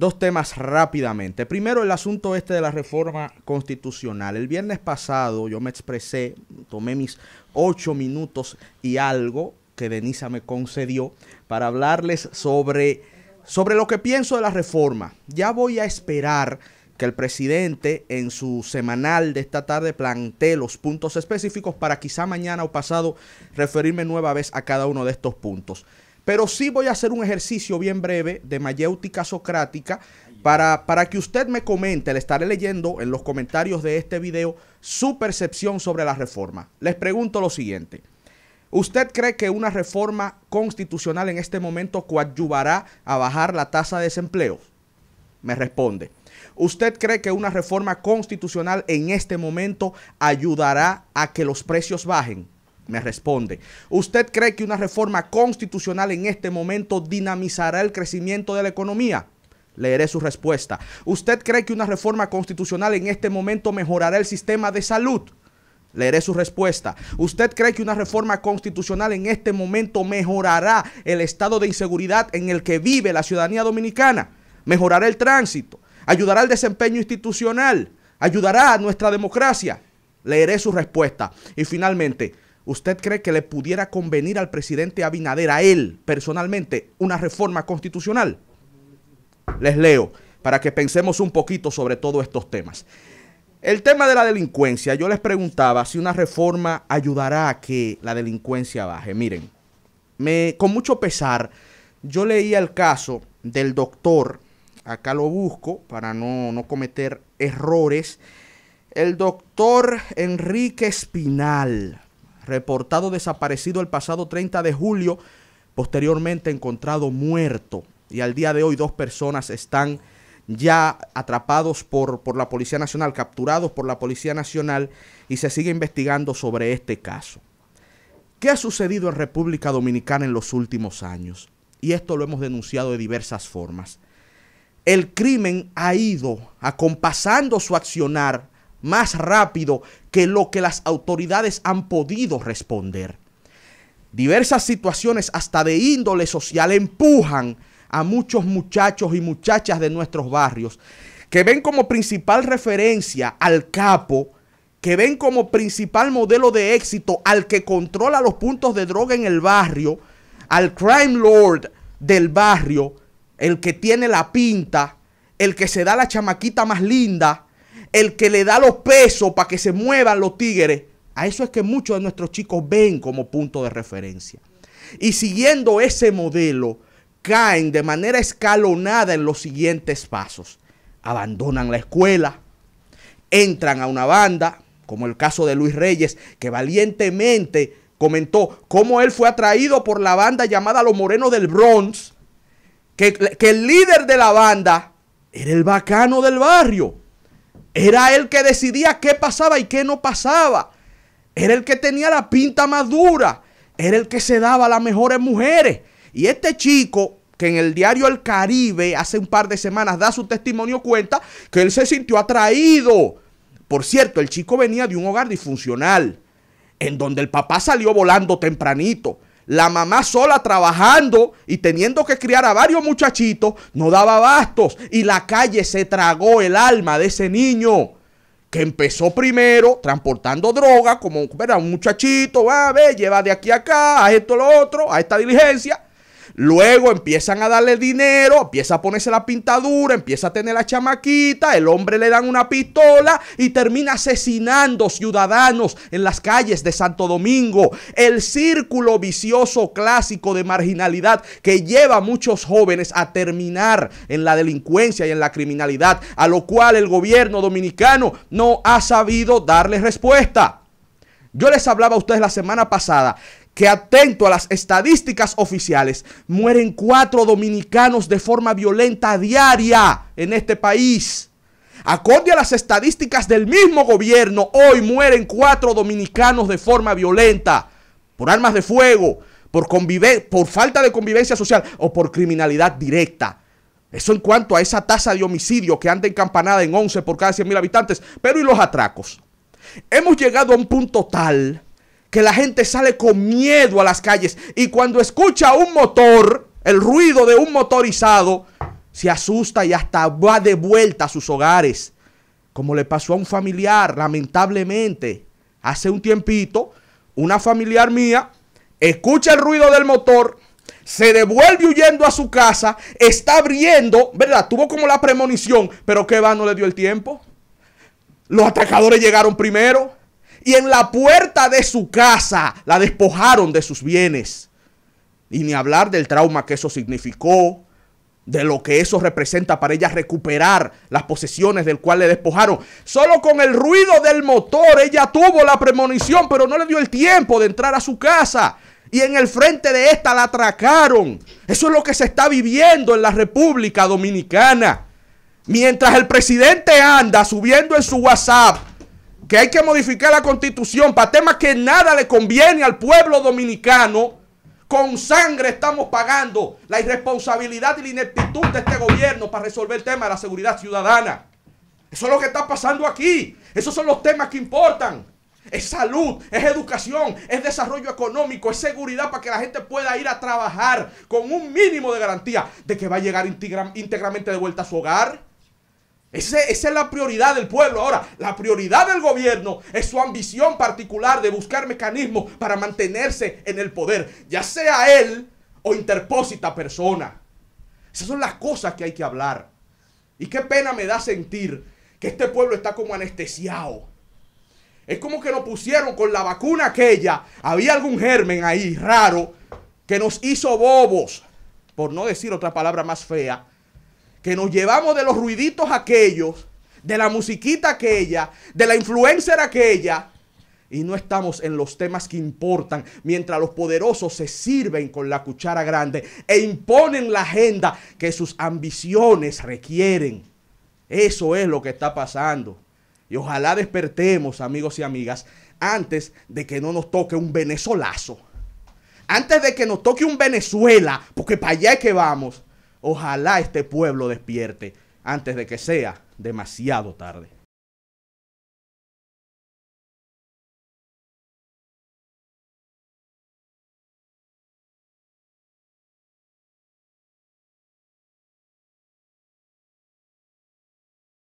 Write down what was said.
dos temas rápidamente. Primero, el asunto este de la reforma constitucional. El viernes pasado yo me expresé, tomé mis ocho minutos y algo que Denisa me concedió para hablarles sobre, sobre lo que pienso de la reforma. Ya voy a esperar que el presidente en su semanal de esta tarde plantee los puntos específicos para quizá mañana o pasado referirme nueva vez a cada uno de estos puntos. Pero sí voy a hacer un ejercicio bien breve de mayéutica socrática para, que usted me comente, le estaré leyendo en los comentarios de este video su percepción sobre la reforma. Les pregunto lo siguiente. ¿Usted cree que una reforma constitucional en este momento coadyuvará a bajar la tasa de desempleo? Me responde. ¿Usted cree que una reforma constitucional en este momento ayudará a que los precios bajen? me responde. ¿Usted cree que una reforma constitucional en este momento dinamizará el crecimiento de la economía? Leeré su respuesta. ¿Usted cree que una reforma constitucional en este momento mejorará el sistema de salud? Leeré su respuesta. ¿Usted cree que una reforma constitucional en este momento mejorará el estado de inseguridad en el que vive la ciudadanía dominicana? ¿Mejorará el tránsito? ¿Ayudará al desempeño institucional? ¿Ayudará a nuestra democracia? Leeré su respuesta. Y finalmente, ¿Usted cree que le pudiera convenir al presidente Abinader, a él personalmente, una reforma constitucional? Les leo para que pensemos un poquito sobre todos estos temas. El tema de la delincuencia, yo les preguntaba si una reforma ayudará a que la delincuencia baje. Miren, me, con mucho pesar, yo leía el caso del doctor, acá lo busco para no cometer errores, el doctor Enrique Espinal, reportado desaparecido el pasado 30 de julio, posteriormente encontrado muerto. Y al día de hoy dos personas están ya atrapados por, por la Policía Nacional, capturados por la Policía Nacional y se sigue investigando sobre este caso. ¿Qué ha sucedido en República Dominicana en los últimos años? Y esto lo hemos denunciado de diversas formas. El crimen ha ido acompasando su accionar más rápido que lo que las autoridades han podido responder. Diversas situaciones hasta de índole social empujan a muchos muchachos y muchachas de nuestros barrios que ven como principal referencia al capo, que ven como principal modelo de éxito al que controla los puntos de droga en el barrio, al crime lord del barrio, el que tiene la pinta, el que se da la chamaquita más linda, el que le da los pesos para que se muevan los tigres, a eso es que muchos de nuestros chicos ven como punto de referencia. Y siguiendo ese modelo, caen de manera escalonada en los siguientes pasos. Abandonan la escuela, entran a una banda, como el caso de Luis Reyes, que valientemente comentó cómo él fue atraído por la banda llamada Los Morenos del Bronx, que, que el líder de la banda era el bacano del barrio. Era el que decidía qué pasaba y qué no pasaba. Era el que tenía la pinta más dura. Era el que se daba a las mejores mujeres. Y este chico, que en el diario El Caribe hace un par de semanas da su testimonio, cuenta que él se sintió atraído. Por cierto, el chico venía de un hogar disfuncional, en donde el papá salió volando tempranito la mamá sola trabajando y teniendo que criar a varios muchachitos, no daba bastos y la calle se tragó el alma de ese niño que empezó primero transportando droga, como un muchachito, va, ah, a ver, lleva de aquí a acá, a esto, lo otro, a esta diligencia. Luego empiezan a darle dinero, empieza a ponerse la pintadura, empieza a tener la chamaquita, el hombre le dan una pistola y termina asesinando ciudadanos en las calles de Santo Domingo. El círculo vicioso clásico de marginalidad que lleva a muchos jóvenes a terminar en la delincuencia y en la criminalidad, a lo cual el gobierno dominicano no ha sabido darle respuesta. Yo les hablaba a ustedes la semana pasada que atento a las estadísticas oficiales, mueren cuatro dominicanos de forma violenta diaria en este país. Acorde a las estadísticas del mismo gobierno, hoy mueren cuatro dominicanos de forma violenta por armas de fuego, por, por falta de convivencia social o por criminalidad directa. Eso en cuanto a esa tasa de homicidio que anda encampanada en 11 por cada 100 mil habitantes, pero ¿y los atracos? Hemos llegado a un punto tal que la gente sale con miedo a las calles y cuando escucha un motor, el ruido de un motorizado, se asusta y hasta va de vuelta a sus hogares, como le pasó a un familiar, lamentablemente. Hace un tiempito, una familiar mía escucha el ruido del motor, se devuelve huyendo a su casa, está abriendo, ¿verdad? Tuvo como la premonición, pero qué va, no le dio el tiempo. Los atacadores llegaron primero y en la puerta de su casa la despojaron de sus bienes. Y ni hablar del trauma que eso significó, de lo que eso representa para ella recuperar las posesiones del cual le despojaron. Solo con el ruido del motor ella tuvo la premonición, pero no le dio el tiempo de entrar a su casa. Y en el frente de esta la atracaron. Eso es lo que se está viviendo en la República Dominicana. Mientras el presidente anda subiendo en su WhatsApp que hay que modificar la constitución para temas que nada le conviene al pueblo dominicano. Con sangre estamos pagando la irresponsabilidad y la ineptitud de este gobierno para resolver el tema de la seguridad ciudadana. Eso es lo que está pasando aquí. Esos son los temas que importan. Es salud, es educación, es desarrollo económico, es seguridad para que la gente pueda ir a trabajar con un mínimo de garantía de que va a llegar íntegramente de vuelta a su hogar esa es la prioridad del pueblo. Ahora, la prioridad del gobierno es su ambición particular de buscar mecanismos para mantenerse en el poder, ya sea él o interpósita persona. Esas son las cosas que hay que hablar. Y qué pena me da sentir que este pueblo está como anestesiado. Es como que nos pusieron con la vacuna aquella, había algún germen ahí raro que nos hizo bobos, por no decir otra palabra más fea que nos llevamos de los ruiditos aquellos, de la musiquita aquella, de la influencer aquella, y no estamos en los temas que importan, mientras los poderosos se sirven con la cuchara grande e imponen la agenda que sus ambiciones requieren. Eso es lo que está pasando. Y ojalá despertemos, amigos y amigas, antes de que no nos toque un venezolazo. Antes de que nos toque un Venezuela, porque para allá es que vamos. Ojalá este pueblo despierte antes de que sea demasiado tarde.